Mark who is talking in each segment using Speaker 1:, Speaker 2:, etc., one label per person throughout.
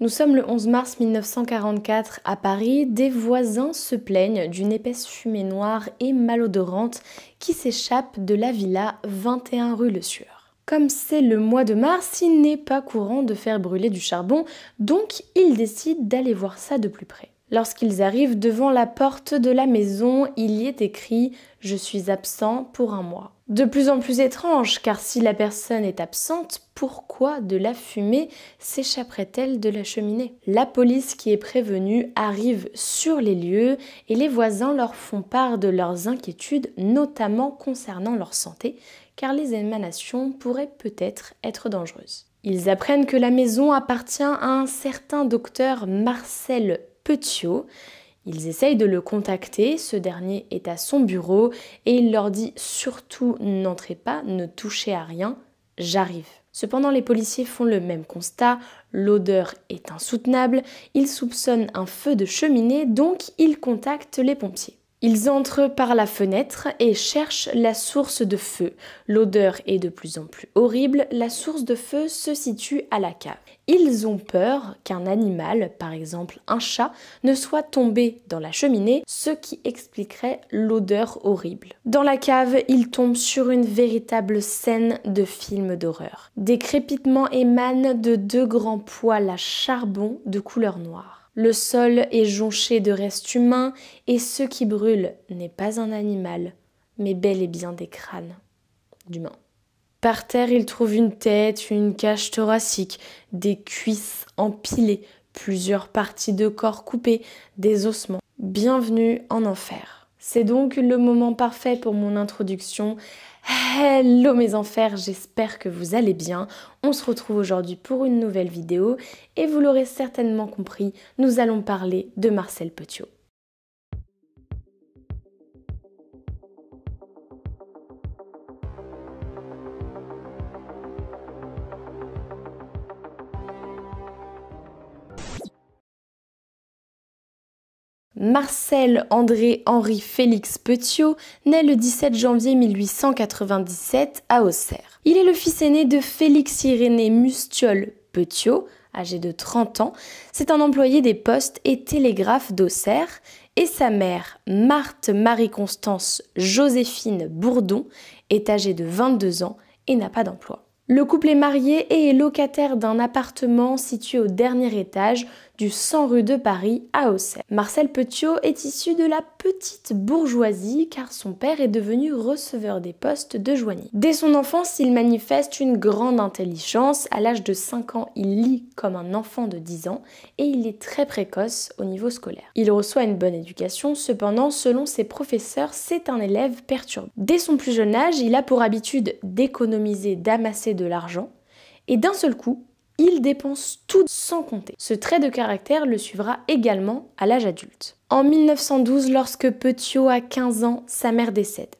Speaker 1: Nous sommes le 11 mars 1944 à Paris, des voisins se plaignent d'une épaisse fumée noire et malodorante qui s'échappe de la villa 21 rue Le Sueur. Comme c'est le mois de mars, il n'est pas courant de faire brûler du charbon, donc ils décident d'aller voir ça de plus près. Lorsqu'ils arrivent devant la porte de la maison, il y est écrit ⁇ Je suis absent pour un mois ⁇ de plus en plus étrange, car si la personne est absente, pourquoi de la fumée s'échapperait-elle de la cheminée La police qui est prévenue arrive sur les lieux et les voisins leur font part de leurs inquiétudes, notamment concernant leur santé, car les émanations pourraient peut-être être dangereuses. Ils apprennent que la maison appartient à un certain docteur Marcel Petiot, ils essayent de le contacter, ce dernier est à son bureau et il leur dit surtout n'entrez pas, ne touchez à rien, j'arrive. Cependant, les policiers font le même constat, l'odeur est insoutenable, ils soupçonnent un feu de cheminée, donc ils contactent les pompiers. Ils entrent par la fenêtre et cherchent la source de feu. L'odeur est de plus en plus horrible, la source de feu se situe à la cave ils ont peur qu'un animal, par exemple un chat, ne soit tombé dans la cheminée, ce qui expliquerait l'odeur horrible. Dans la cave, ils tombent sur une véritable scène de film d'horreur. Des crépitements émanent de deux grands poils à charbon de couleur noire. Le sol est jonché de restes humains et ce qui brûle n'est pas un animal, mais bel et bien des crânes d'humains. Par terre, il trouve une tête, une cage thoracique, des cuisses empilées, plusieurs parties de corps coupées, des ossements. Bienvenue en enfer. C'est donc le moment parfait pour mon introduction. Hello mes enfers, j'espère que vous allez bien. On se retrouve aujourd'hui pour une nouvelle vidéo et vous l'aurez certainement compris, nous allons parler de Marcel Petiot. Marcel André Henri Félix Petiot naît le 17 janvier 1897 à Auxerre. Il est le fils aîné de Félix Irénée Mustiol Petiot, âgé de 30 ans. C'est un employé des postes et télégraphes d'Auxerre et sa mère, Marthe Marie-Constance Joséphine Bourdon, est âgée de 22 ans et n'a pas d'emploi. Le couple est marié et est locataire d'un appartement situé au dernier étage du 100 rue de Paris à Auxerre. Marcel Petiot est issu de la petite bourgeoisie car son père est devenu receveur des postes de Joigny. Dès son enfance, il manifeste une grande intelligence. À l'âge de 5 ans, il lit comme un enfant de 10 ans et il est très précoce au niveau scolaire. Il reçoit une bonne éducation, cependant, selon ses professeurs, c'est un élève perturbé. Dès son plus jeune âge, il a pour habitude d'économiser, d'amasser de l'argent et d'un seul coup, il dépense tout sans compter. Ce trait de caractère le suivra également à l'âge adulte. En 1912, lorsque Petio a 15 ans, sa mère décède.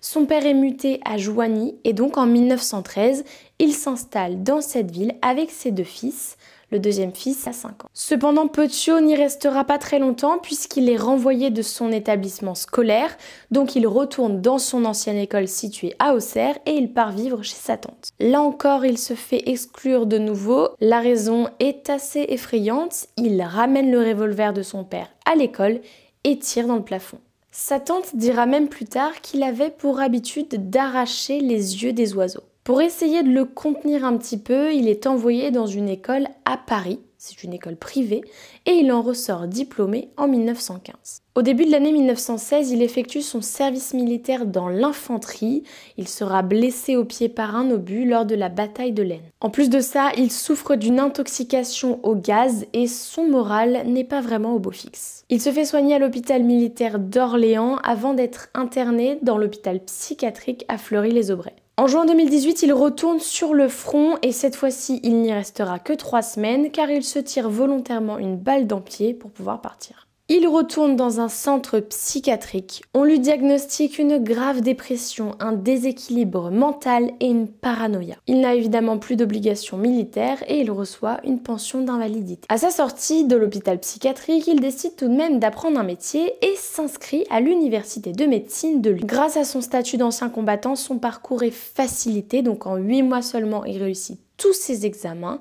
Speaker 1: Son père est muté à Joigny et donc en 1913, il s'installe dans cette ville avec ses deux fils, le deuxième fils a 5 ans. Cependant, Pocho n'y restera pas très longtemps puisqu'il est renvoyé de son établissement scolaire, donc il retourne dans son ancienne école située à Auxerre et il part vivre chez sa tante. Là encore, il se fait exclure de nouveau, la raison est assez effrayante, il ramène le revolver de son père à l'école et tire dans le plafond. Sa tante dira même plus tard qu'il avait pour habitude d'arracher les yeux des oiseaux. Pour essayer de le contenir un petit peu, il est envoyé dans une école à Paris, c'est une école privée, et il en ressort diplômé en 1915. Au début de l'année 1916, il effectue son service militaire dans l'infanterie. Il sera blessé au pied par un obus lors de la bataille de l'Aisne. En plus de ça, il souffre d'une intoxication au gaz et son moral n'est pas vraiment au beau fixe. Il se fait soigner à l'hôpital militaire d'Orléans avant d'être interné dans l'hôpital psychiatrique à Fleury-les-Aubrais. En juin 2018, il retourne sur le front et cette fois-ci, il n'y restera que trois semaines car il se tire volontairement une balle dans pied pour pouvoir partir. Il retourne dans un centre psychiatrique. On lui diagnostique une grave dépression, un déséquilibre mental et une paranoïa. Il n'a évidemment plus d'obligation militaire et il reçoit une pension d'invalidité. À sa sortie de l'hôpital psychiatrique, il décide tout de même d'apprendre un métier et s'inscrit à l'université de médecine de Lyon. Grâce à son statut d'ancien combattant, son parcours est facilité, donc en 8 mois seulement, il réussit tous ses examens,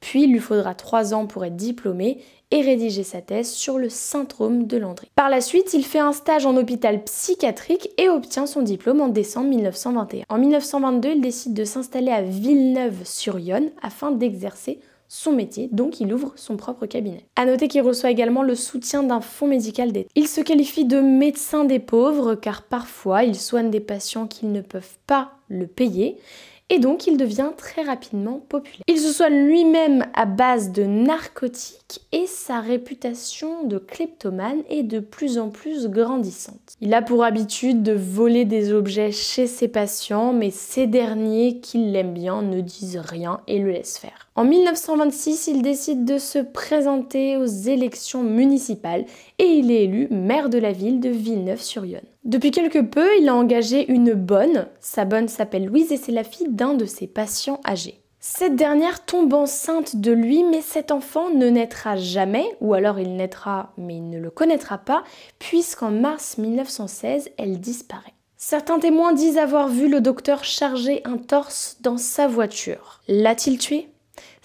Speaker 1: puis il lui faudra 3 ans pour être diplômé et rédiger sa thèse sur le syndrome de Landry. Par la suite, il fait un stage en hôpital psychiatrique et obtient son diplôme en décembre 1921. En 1922, il décide de s'installer à Villeneuve-sur-Yonne afin d'exercer son métier, donc il ouvre son propre cabinet. A noter qu'il reçoit également le soutien d'un fonds médical d'État. Il se qualifie de médecin des pauvres car parfois il soigne des patients qui ne peuvent pas le payer et donc il devient très rapidement populaire. Il se soigne lui-même à base de narcotiques et sa réputation de kleptomane est de plus en plus grandissante. Il a pour habitude de voler des objets chez ses patients, mais ces derniers, qui l'aiment bien, ne disent rien et le laissent faire. En 1926, il décide de se présenter aux élections municipales et il est élu maire de la ville de Villeneuve-sur-Yonne. Depuis quelque peu, il a engagé une bonne. Sa bonne s'appelle Louise et c'est la fille d'un de ses patients âgés. Cette dernière tombe enceinte de lui, mais cet enfant ne naîtra jamais, ou alors il naîtra, mais il ne le connaîtra pas, puisqu'en mars 1916, elle disparaît. Certains témoins disent avoir vu le docteur charger un torse dans sa voiture. L'a-t-il tué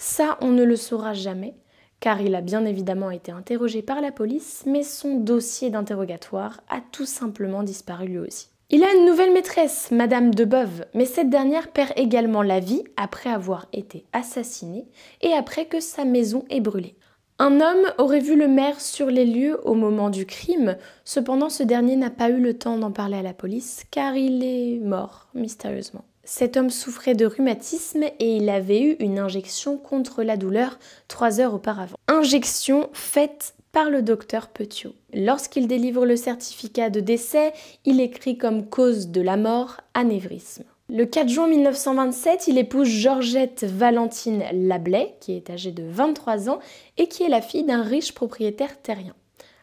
Speaker 1: ça, on ne le saura jamais, car il a bien évidemment été interrogé par la police, mais son dossier d'interrogatoire a tout simplement disparu lui aussi. Il a une nouvelle maîtresse, Madame Deboeuf, mais cette dernière perd également la vie après avoir été assassinée et après que sa maison est brûlée. Un homme aurait vu le maire sur les lieux au moment du crime, cependant ce dernier n'a pas eu le temps d'en parler à la police car il est mort mystérieusement. Cet homme souffrait de rhumatisme et il avait eu une injection contre la douleur trois heures auparavant. Injection faite par le docteur Petiot. Lorsqu'il délivre le certificat de décès, il écrit comme cause de la mort anévrisme. Le 4 juin 1927, il épouse Georgette Valentine Lablais, qui est âgée de 23 ans et qui est la fille d'un riche propriétaire terrien.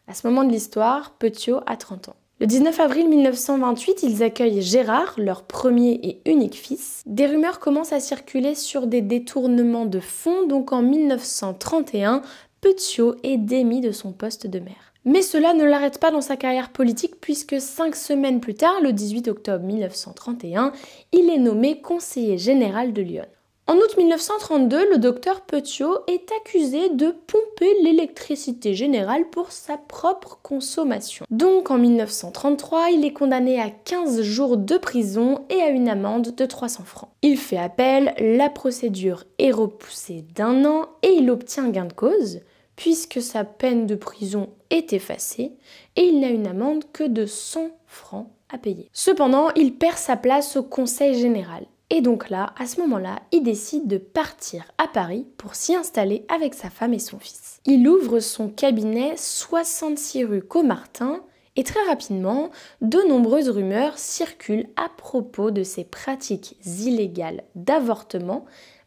Speaker 1: À ce moment de l'histoire, Petiot a 30 ans. Le 19 avril 1928, ils accueillent Gérard, leur premier et unique fils. Des rumeurs commencent à circuler sur des détournements de fonds, donc en 1931, Petiot est démis de son poste de maire. Mais cela ne l'arrête pas dans sa carrière politique puisque cinq semaines plus tard, le 18 octobre 1931, il est nommé conseiller général de Lyon. En août 1932, le docteur Petiot est accusé de pomper l'électricité générale pour sa propre consommation. Donc en 1933, il est condamné à 15 jours de prison et à une amende de 300 francs. Il fait appel, la procédure est repoussée d'un an et il obtient gain de cause puisque sa peine de prison est effacée et il n'a une amende que de 100 francs à payer. Cependant, il perd sa place au Conseil général. Et donc là, à ce moment-là, il décide de partir à Paris pour s'y installer avec sa femme et son fils. Il ouvre son cabinet 66 rue Comartin et très rapidement, de nombreuses rumeurs circulent à propos de ses pratiques illégales d'avortement,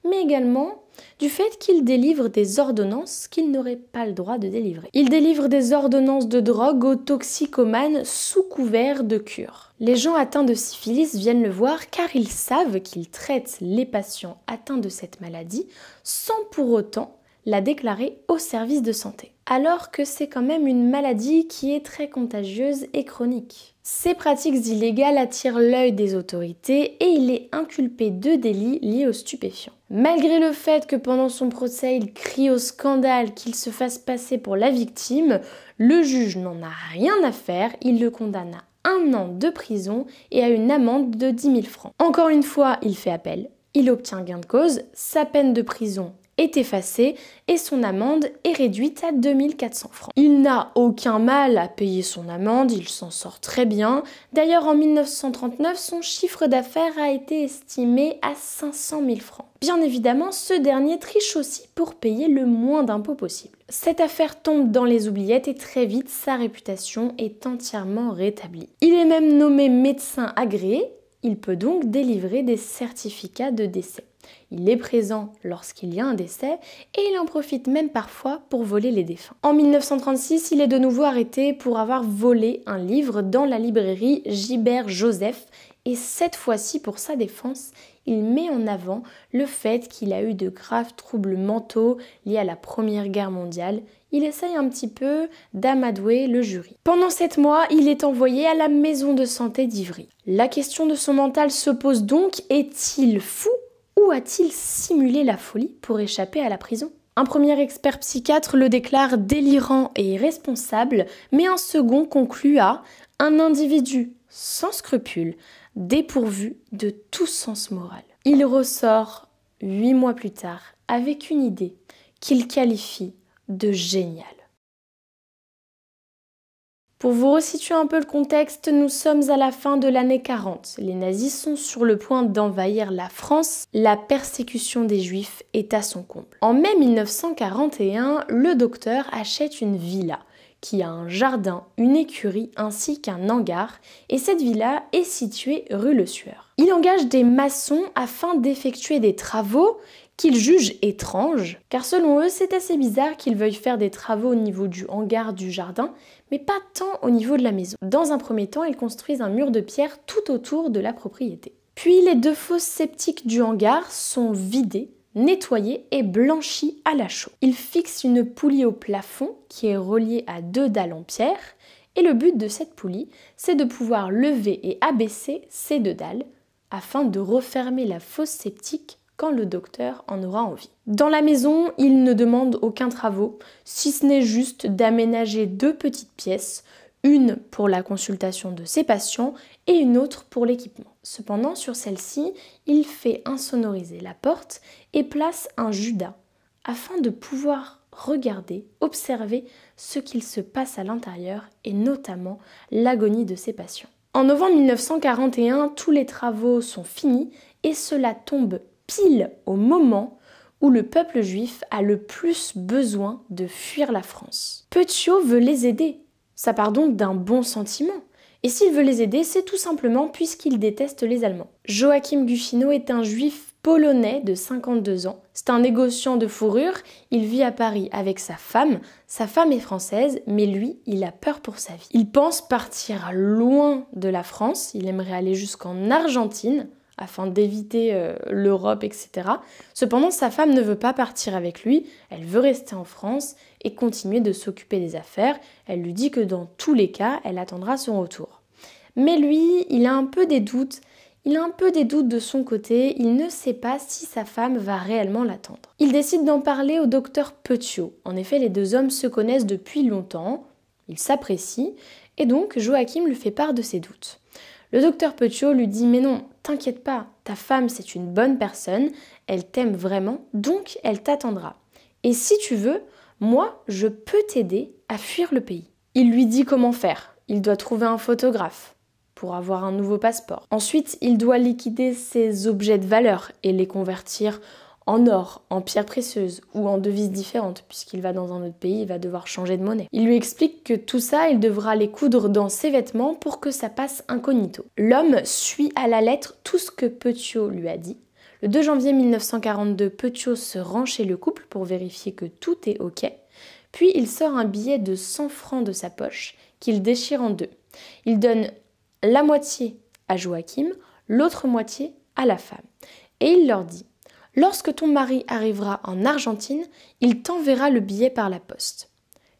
Speaker 1: mais également du fait qu'il délivre des ordonnances qu'il n'aurait pas le droit de délivrer. Il délivre des ordonnances de drogue aux toxicomanes sous couvert de cure. Les gens atteints de syphilis viennent le voir car ils savent qu'il traite les patients atteints de cette maladie sans pour autant la déclarer au service de santé. Alors que c'est quand même une maladie qui est très contagieuse et chronique. Ces pratiques illégales attirent l'œil des autorités et il est inculpé de délits liés aux stupéfiants. Malgré le fait que pendant son procès il crie au scandale qu'il se fasse passer pour la victime, le juge n'en a rien à faire, il le condamne à un an de prison et à une amende de 10 000 francs. Encore une fois, il fait appel, il obtient gain de cause, sa peine de prison est effacée et son amende est réduite à 2400 francs. Il n'a aucun mal à payer son amende, il s'en sort très bien. D'ailleurs, en 1939, son chiffre d'affaires a été estimé à 500 000 francs. Bien évidemment, ce dernier triche aussi pour payer le moins d'impôts possible. Cette affaire tombe dans les oubliettes et très vite sa réputation est entièrement rétablie. Il est même nommé médecin agréé il peut donc délivrer des certificats de décès. Il est présent lorsqu'il y a un décès et il en profite même parfois pour voler les défunts. En 1936, il est de nouveau arrêté pour avoir volé un livre dans la librairie Gibert Joseph et cette fois-ci pour sa défense, il met en avant le fait qu'il a eu de graves troubles mentaux liés à la Première Guerre mondiale. Il essaye un petit peu d'amadouer le jury. Pendant sept mois, il est envoyé à la maison de santé d'Ivry. La question de son mental se pose donc, est-il fou ou a-t-il simulé la folie pour échapper à la prison un premier expert psychiatre le déclare délirant et irresponsable, mais un second conclut à un individu sans scrupules dépourvu de tout sens moral. Il ressort huit mois plus tard avec une idée qu'il qualifie de géniale. Pour vous resituer un peu le contexte, nous sommes à la fin de l'année 40. Les nazis sont sur le point d'envahir la France. La persécution des juifs est à son comble. En mai 1941, le docteur achète une villa qui a un jardin, une écurie ainsi qu'un hangar, et cette villa est située rue Le Sueur. Il engage des maçons afin d'effectuer des travaux qu'ils jugent étranges, car selon eux c'est assez bizarre qu'ils veuillent faire des travaux au niveau du hangar du jardin, mais pas tant au niveau de la maison. Dans un premier temps, ils construisent un mur de pierre tout autour de la propriété. Puis les deux fosses sceptiques du hangar sont vidées nettoyé et blanchi à la chaux. Il fixe une poulie au plafond qui est reliée à deux dalles en pierre et le but de cette poulie, c'est de pouvoir lever et abaisser ces deux dalles afin de refermer la fosse septique quand le docteur en aura envie. Dans la maison, il ne demande aucun travaux, si ce n'est juste d'aménager deux petites pièces une pour la consultation de ses patients et une autre pour l'équipement. Cependant, sur celle-ci, il fait insonoriser la porte et place un Judas afin de pouvoir regarder, observer ce qu'il se passe à l'intérieur et notamment l'agonie de ses patients. En novembre 1941, tous les travaux sont finis et cela tombe pile au moment où le peuple juif a le plus besoin de fuir la France. Petiot veut les aider ça part donc d'un bon sentiment. Et s'il veut les aider, c'est tout simplement puisqu'il déteste les Allemands. Joachim Gufino est un juif polonais de 52 ans. C'est un négociant de fourrure. Il vit à Paris avec sa femme. Sa femme est française, mais lui, il a peur pour sa vie. Il pense partir loin de la France. Il aimerait aller jusqu'en Argentine afin d'éviter euh, l'Europe, etc. Cependant, sa femme ne veut pas partir avec lui, elle veut rester en France et continuer de s'occuper des affaires. Elle lui dit que dans tous les cas, elle attendra son retour. Mais lui, il a un peu des doutes, il a un peu des doutes de son côté, il ne sait pas si sa femme va réellement l'attendre. Il décide d'en parler au docteur Petiot. En effet, les deux hommes se connaissent depuis longtemps, ils s'apprécient, et donc Joachim lui fait part de ses doutes. Le docteur Petiot lui dit Mais non, T'inquiète pas, ta femme c'est une bonne personne, elle t'aime vraiment, donc elle t'attendra. Et si tu veux, moi je peux t'aider à fuir le pays. Il lui dit comment faire. Il doit trouver un photographe pour avoir un nouveau passeport. Ensuite, il doit liquider ses objets de valeur et les convertir en or, en pierres précieuses ou en devises différentes, puisqu'il va dans un autre pays, il va devoir changer de monnaie. Il lui explique que tout ça, il devra les coudre dans ses vêtements pour que ça passe incognito. L'homme suit à la lettre tout ce que Petiot lui a dit. Le 2 janvier 1942, Petiot se rend chez le couple pour vérifier que tout est OK. Puis il sort un billet de 100 francs de sa poche qu'il déchire en deux. Il donne la moitié à Joachim, l'autre moitié à la femme. Et il leur dit Lorsque ton mari arrivera en Argentine, il t'enverra le billet par la poste.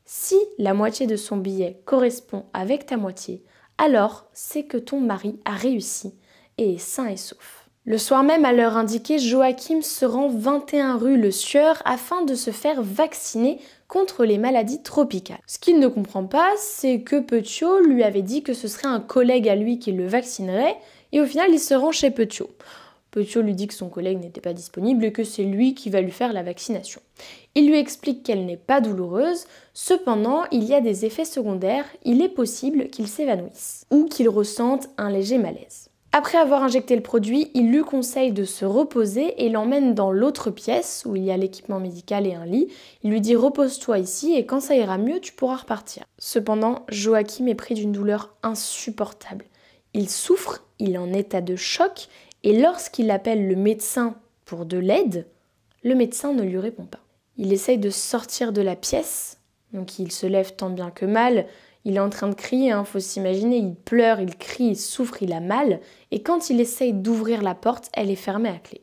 Speaker 1: Si la moitié de son billet correspond avec ta moitié, alors c'est que ton mari a réussi et est sain et sauf. Le soir même, à l'heure indiquée, Joachim se rend 21 rue Le Sieur afin de se faire vacciner contre les maladies tropicales. Ce qu'il ne comprend pas, c'est que Petio lui avait dit que ce serait un collègue à lui qui le vaccinerait, et au final, il se rend chez Petiot. Petiot lui dit que son collègue n'était pas disponible et que c'est lui qui va lui faire la vaccination. Il lui explique qu'elle n'est pas douloureuse, cependant il y a des effets secondaires, il est possible qu'il s'évanouisse ou qu'il ressente un léger malaise. Après avoir injecté le produit, il lui conseille de se reposer et l'emmène dans l'autre pièce où il y a l'équipement médical et un lit. Il lui dit repose-toi ici et quand ça ira mieux, tu pourras repartir. Cependant, Joachim est pris d'une douleur insupportable. Il souffre, il est en état de choc et lorsqu'il appelle le médecin pour de l'aide, le médecin ne lui répond pas. Il essaye de sortir de la pièce, donc il se lève tant bien que mal, il est en train de crier, il hein, faut s'imaginer, il pleure, il crie, il souffre, il a mal, et quand il essaye d'ouvrir la porte, elle est fermée à clé.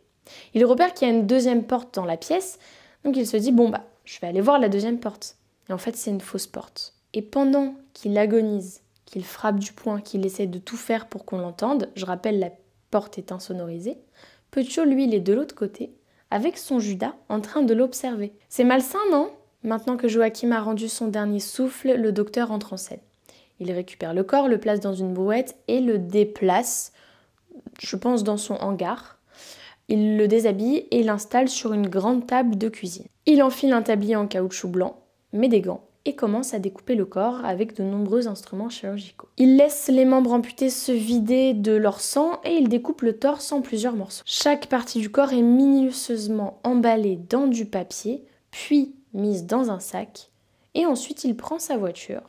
Speaker 1: Il repère qu'il y a une deuxième porte dans la pièce, donc il se dit, bon bah, je vais aller voir la deuxième porte. Et en fait, c'est une fausse porte. Et pendant qu'il agonise, qu'il frappe du poing, qu'il essaie de tout faire pour qu'on l'entende, je rappelle la porte est insonorisée, Pecho, lui, il est de l'autre côté, avec son Judas en train de l'observer. C'est malsain, non Maintenant que Joachim a rendu son dernier souffle, le docteur entre en scène. Il récupère le corps, le place dans une brouette et le déplace, je pense, dans son hangar. Il le déshabille et l'installe sur une grande table de cuisine. Il enfile un tablier en caoutchouc blanc, met des gants et commence à découper le corps avec de nombreux instruments chirurgicaux. Il laisse les membres amputés se vider de leur sang et il découpe le torse en plusieurs morceaux. Chaque partie du corps est minutieusement emballée dans du papier, puis mise dans un sac, et ensuite il prend sa voiture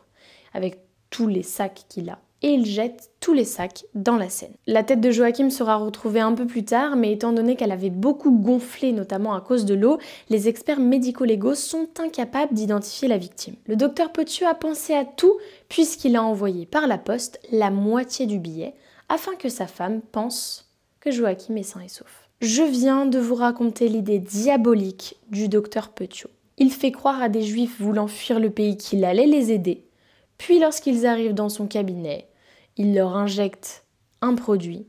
Speaker 1: avec tous les sacs qu'il a et il jette tous les sacs dans la Seine. La tête de Joachim sera retrouvée un peu plus tard, mais étant donné qu'elle avait beaucoup gonflé, notamment à cause de l'eau, les experts médico-légaux sont incapables d'identifier la victime. Le docteur Petiot a pensé à tout puisqu'il a envoyé par la poste la moitié du billet afin que sa femme pense que Joachim est sain et sauf. Je viens de vous raconter l'idée diabolique du docteur Petiot. Il fait croire à des juifs voulant fuir le pays qu'il allait les aider, puis lorsqu'ils arrivent dans son cabinet, il leur injecte un produit,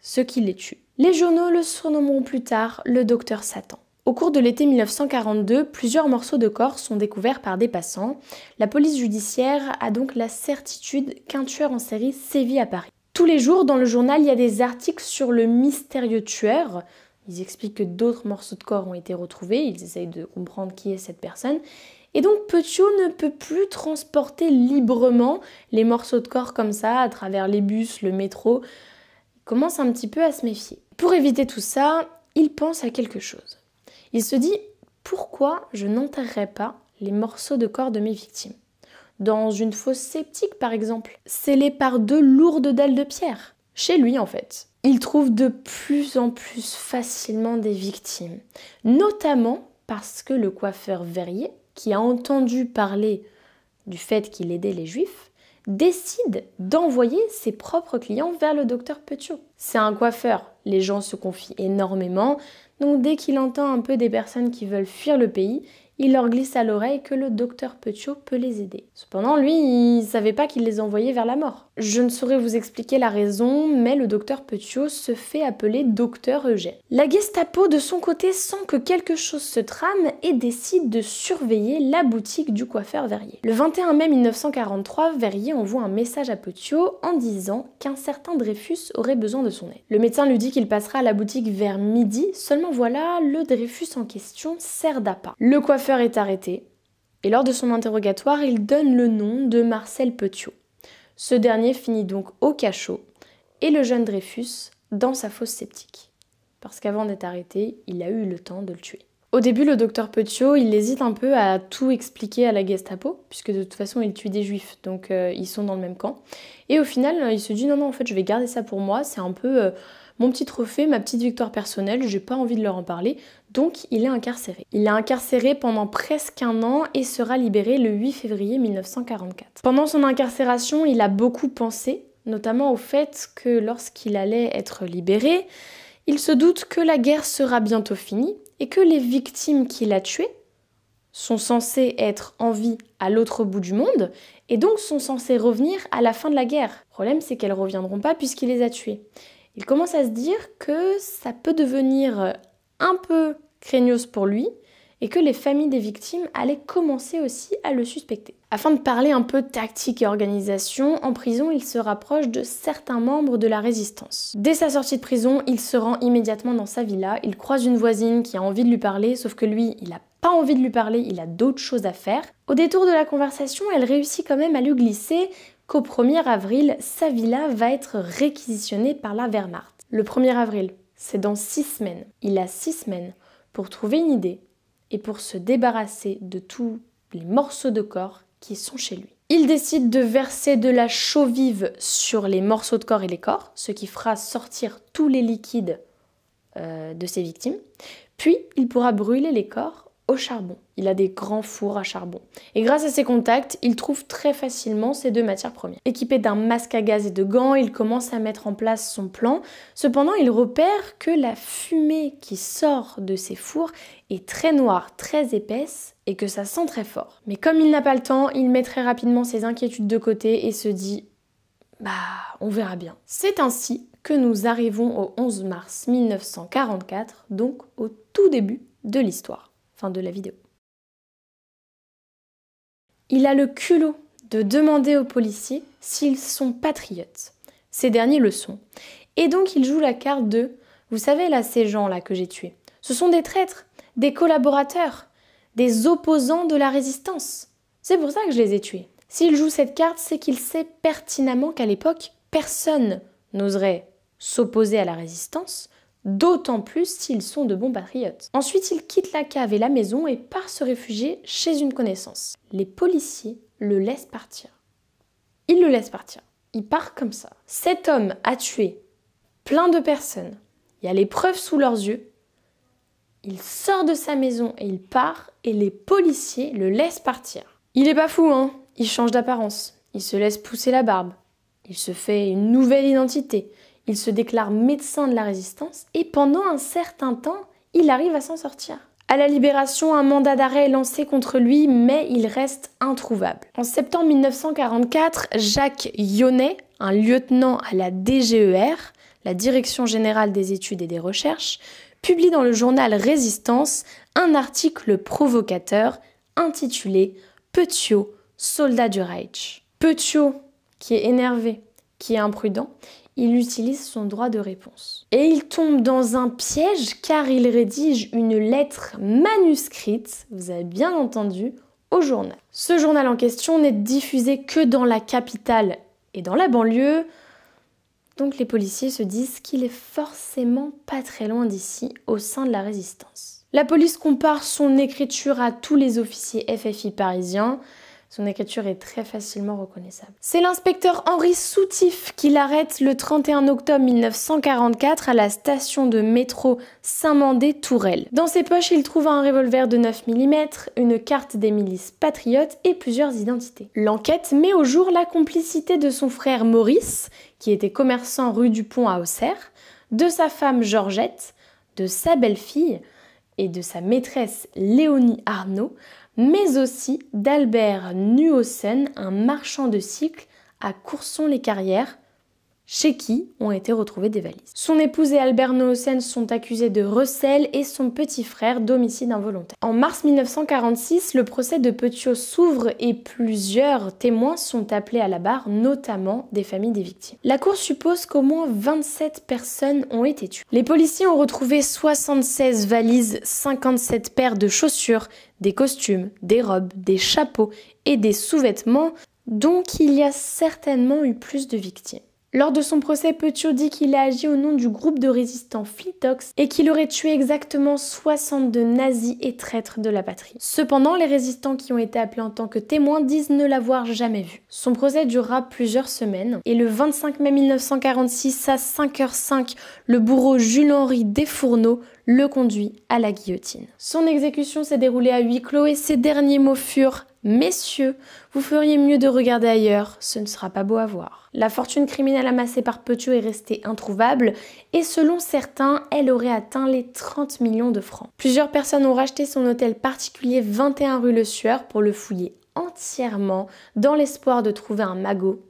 Speaker 1: ce qui les tue. Les journaux le surnommeront plus tard le docteur Satan. Au cours de l'été 1942, plusieurs morceaux de corps sont découverts par des passants. La police judiciaire a donc la certitude qu'un tueur en série sévit à Paris. Tous les jours, dans le journal, il y a des articles sur le mystérieux tueur. Ils expliquent que d'autres morceaux de corps ont été retrouvés, ils essayent de comprendre qui est cette personne, et donc Petio ne peut plus transporter librement les morceaux de corps comme ça à travers les bus, le métro. Il commence un petit peu à se méfier. Pour éviter tout ça, il pense à quelque chose. Il se dit pourquoi je n'enterrerai pas les morceaux de corps de mes victimes Dans une fosse sceptique par exemple, scellée par deux lourdes dalles de pierre. Chez lui en fait. Il trouve de plus en plus facilement des victimes, notamment parce que le coiffeur Verrier qui a entendu parler du fait qu'il aidait les juifs, décide d'envoyer ses propres clients vers le docteur Petiot. C'est un coiffeur, les gens se confient énormément, donc dès qu'il entend un peu des personnes qui veulent fuir le pays, il leur glisse à l'oreille que le docteur Petiot peut les aider. Cependant, lui, il savait pas qu'il les envoyait vers la mort. Je ne saurais vous expliquer la raison, mais le docteur Petiot se fait appeler docteur Eugène. La Gestapo, de son côté, sent que quelque chose se trame et décide de surveiller la boutique du coiffeur Verrier. Le 21 mai 1943, Verrier envoie un message à Petiot en disant qu'un certain Dreyfus aurait besoin de son aide. Le médecin lui dit qu'il passera à la boutique vers midi, seulement voilà, le Dreyfus en question sert d'appât. Le coiffeur est arrêté, et lors de son interrogatoire, il donne le nom de Marcel Petiot. Ce dernier finit donc au cachot et le jeune Dreyfus dans sa fosse sceptique. Parce qu'avant d'être arrêté, il a eu le temps de le tuer. Au début, le docteur Petiot, il hésite un peu à tout expliquer à la Gestapo, puisque de toute façon, il tue des juifs, donc euh, ils sont dans le même camp. Et au final, euh, il se dit non, non, en fait, je vais garder ça pour moi, c'est un peu euh, mon petit trophée, ma petite victoire personnelle, j'ai pas envie de leur en parler, donc il est incarcéré. Il est incarcéré pendant presque un an et sera libéré le 8 février 1944. Pendant son incarcération, il a beaucoup pensé, notamment au fait que lorsqu'il allait être libéré, il se doute que la guerre sera bientôt finie et que les victimes qu'il a tuées sont censées être en vie à l'autre bout du monde et donc sont censées revenir à la fin de la guerre. Le problème c'est qu'elles reviendront pas puisqu'il les a tuées. Il commence à se dire que ça peut devenir un peu craignos pour lui et que les familles des victimes allaient commencer aussi à le suspecter. Afin de parler un peu tactique et organisation, en prison, il se rapproche de certains membres de la résistance. Dès sa sortie de prison, il se rend immédiatement dans sa villa, il croise une voisine qui a envie de lui parler, sauf que lui, il n'a pas envie de lui parler, il a d'autres choses à faire. Au détour de la conversation, elle réussit quand même à lui glisser qu'au 1er avril, sa villa va être réquisitionnée par la Wehrmacht. Le 1er avril, c'est dans six semaines. Il a six semaines pour trouver une idée et pour se débarrasser de tous les morceaux de corps qui sont chez lui. Il décide de verser de la chaux vive sur les morceaux de corps et les corps, ce qui fera sortir tous les liquides euh, de ses victimes. Puis il pourra brûler les corps au charbon. Il a des grands fours à charbon. Et grâce à ses contacts, il trouve très facilement ces deux matières premières. Équipé d'un masque à gaz et de gants, il commence à mettre en place son plan. Cependant, il repère que la fumée qui sort de ses fours est très noire, très épaisse et que ça sent très fort. Mais comme il n'a pas le temps, il met très rapidement ses inquiétudes de côté et se dit bah, on verra bien. C'est ainsi que nous arrivons au 11 mars 1944, donc au tout début de l'histoire. Fin de la vidéo. Il a le culot de demander aux policiers s'ils sont patriotes. Ces derniers le sont. Et donc il joue la carte de vous savez là ces gens là que j'ai tués. Ce sont des traîtres, des collaborateurs, des opposants de la résistance. C'est pour ça que je les ai tués. S'il joue cette carte, c'est qu'il sait pertinemment qu'à l'époque, personne n'oserait s'opposer à la résistance, d'autant plus s'ils sont de bons patriotes. Ensuite, il quitte la cave et la maison et part se réfugier chez une connaissance. Les policiers le laissent partir. Il le laisse partir. Il part comme ça. Cet homme a tué plein de personnes. Il y a les preuves sous leurs yeux. Il sort de sa maison et il part et les policiers le laissent partir. Il est pas fou, hein Il change d'apparence. Il se laisse pousser la barbe. Il se fait une nouvelle identité. Il se déclare médecin de la résistance et pendant un certain temps, il arrive à s'en sortir. À la libération, un mandat d'arrêt est lancé contre lui, mais il reste introuvable. En septembre 1944, Jacques Yonnet, un lieutenant à la DGER, la Direction générale des études et des recherches, publie dans le journal Résistance un article provocateur intitulé Petiot, soldat du Reich. Petiot, qui est énervé, qui est imprudent, il utilise son droit de réponse. Et il tombe dans un piège car il rédige une lettre manuscrite, vous avez bien entendu, au journal. Ce journal en question n'est diffusé que dans la capitale et dans la banlieue, donc les policiers se disent qu'il est forcément pas très loin d'ici, au sein de la résistance. La police compare son écriture à tous les officiers FFI parisiens, son écriture est très facilement reconnaissable. C'est l'inspecteur Henri Soutif qui l'arrête le 31 octobre 1944 à la station de métro Saint-Mandé-Tourelle. Dans ses poches, il trouve un revolver de 9 mm, une carte des milices patriotes et plusieurs identités. L'enquête met au jour la complicité de son frère Maurice, qui était commerçant rue du Pont à Auxerre, de sa femme Georgette, de sa belle-fille, et de sa maîtresse Léonie Arnaud mais aussi d'Albert Nuosen, un marchand de cycles à Courson-les-Carrières, chez qui ont été retrouvées des valises. Son épouse et Albert Nohosen sont accusés de recel et son petit frère d'homicide involontaire. En mars 1946, le procès de Petiot s'ouvre et plusieurs témoins sont appelés à la barre, notamment des familles des victimes. La cour suppose qu'au moins 27 personnes ont été tuées. Les policiers ont retrouvé 76 valises, 57 paires de chaussures, des costumes, des robes, des chapeaux et des sous-vêtements, donc il y a certainement eu plus de victimes. Lors de son procès, Petiot dit qu'il a agi au nom du groupe de résistants Flitox et qu'il aurait tué exactement 62 nazis et traîtres de la patrie. Cependant, les résistants qui ont été appelés en tant que témoins disent ne l'avoir jamais vu. Son procès durera plusieurs semaines et le 25 mai 1946 à 5h05, le bourreau Jules-Henri Desfourneaux le conduit à la guillotine. Son exécution s'est déroulée à huis clos et ses derniers mots furent Messieurs, vous feriez mieux de regarder ailleurs, ce ne sera pas beau à voir. La fortune criminelle amassée par Petiot est restée introuvable et selon certains, elle aurait atteint les 30 millions de francs. Plusieurs personnes ont racheté son hôtel particulier 21 rue Le Sueur pour le fouiller entièrement dans l'espoir de trouver un magot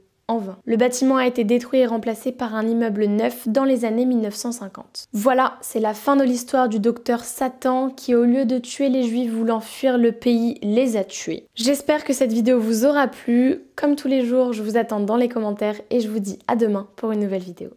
Speaker 1: le bâtiment a été détruit et remplacé par un immeuble neuf dans les années 1950. Voilà, c'est la fin de l'histoire du docteur Satan qui, au lieu de tuer les juifs voulant fuir le pays, les a tués. J'espère que cette vidéo vous aura plu. Comme tous les jours, je vous attends dans les commentaires et je vous dis à demain pour une nouvelle vidéo.